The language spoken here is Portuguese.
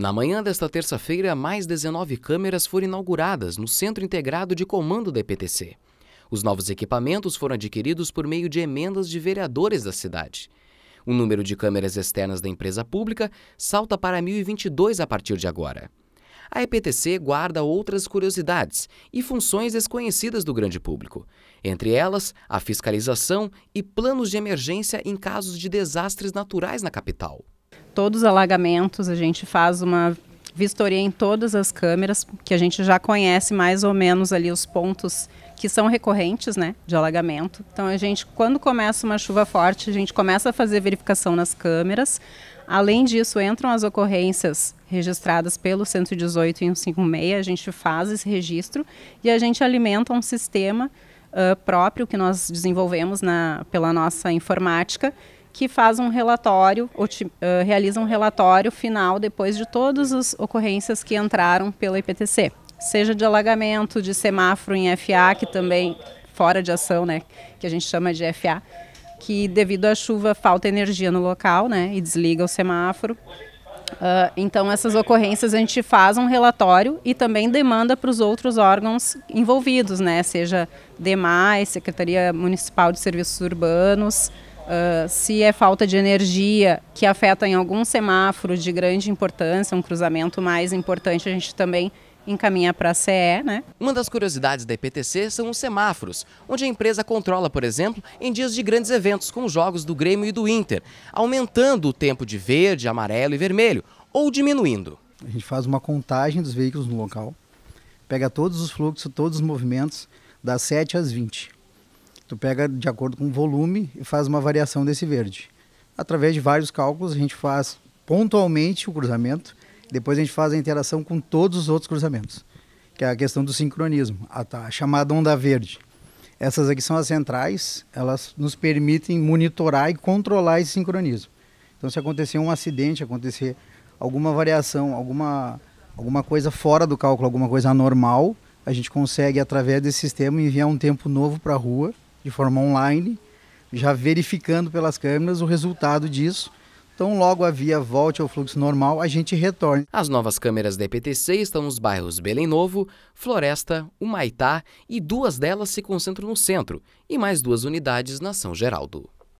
Na manhã desta terça-feira, mais 19 câmeras foram inauguradas no Centro Integrado de Comando da EPTC. Os novos equipamentos foram adquiridos por meio de emendas de vereadores da cidade. O número de câmeras externas da empresa pública salta para 1.022 a partir de agora. A EPTC guarda outras curiosidades e funções desconhecidas do grande público, entre elas a fiscalização e planos de emergência em casos de desastres naturais na capital todos os alagamentos, a gente faz uma vistoria em todas as câmeras, que a gente já conhece mais ou menos ali os pontos que são recorrentes, né, de alagamento. Então a gente, quando começa uma chuva forte, a gente começa a fazer verificação nas câmeras. Além disso, entram as ocorrências registradas pelo 118 e 156, a gente faz esse registro e a gente alimenta um sistema uh, próprio que nós desenvolvemos na, pela nossa informática, que faz um relatório, ou, uh, realiza um relatório final depois de todas as ocorrências que entraram pela IPTC, seja de alagamento, de semáforo em FA, que também fora de ação, né, que a gente chama de FA, que devido à chuva falta energia no local, né, e desliga o semáforo. Uh, então essas ocorrências a gente faz um relatório e também demanda para os outros órgãos envolvidos, né, seja Demais, Secretaria Municipal de Serviços Urbanos, Uh, se é falta de energia, que afeta em algum semáforo de grande importância, um cruzamento mais importante, a gente também encaminha para a CE, né? Uma das curiosidades da IPTC são os semáforos, onde a empresa controla, por exemplo, em dias de grandes eventos, como jogos do Grêmio e do Inter, aumentando o tempo de verde, amarelo e vermelho, ou diminuindo. A gente faz uma contagem dos veículos no local, pega todos os fluxos, todos os movimentos, das 7 às 20. Tu pega de acordo com o volume e faz uma variação desse verde. Através de vários cálculos, a gente faz pontualmente o cruzamento, depois a gente faz a interação com todos os outros cruzamentos, que é a questão do sincronismo, a, a chamada onda verde. Essas aqui são as centrais, elas nos permitem monitorar e controlar esse sincronismo. Então, se acontecer um acidente, acontecer alguma variação, alguma, alguma coisa fora do cálculo, alguma coisa anormal, a gente consegue, através desse sistema, enviar um tempo novo para a rua de forma online, já verificando pelas câmeras o resultado disso. Então, logo a via volte ao fluxo normal, a gente retorna. As novas câmeras da EPTC estão nos bairros Belém Novo, Floresta, Humaitá e duas delas se concentram no centro e mais duas unidades na São Geraldo.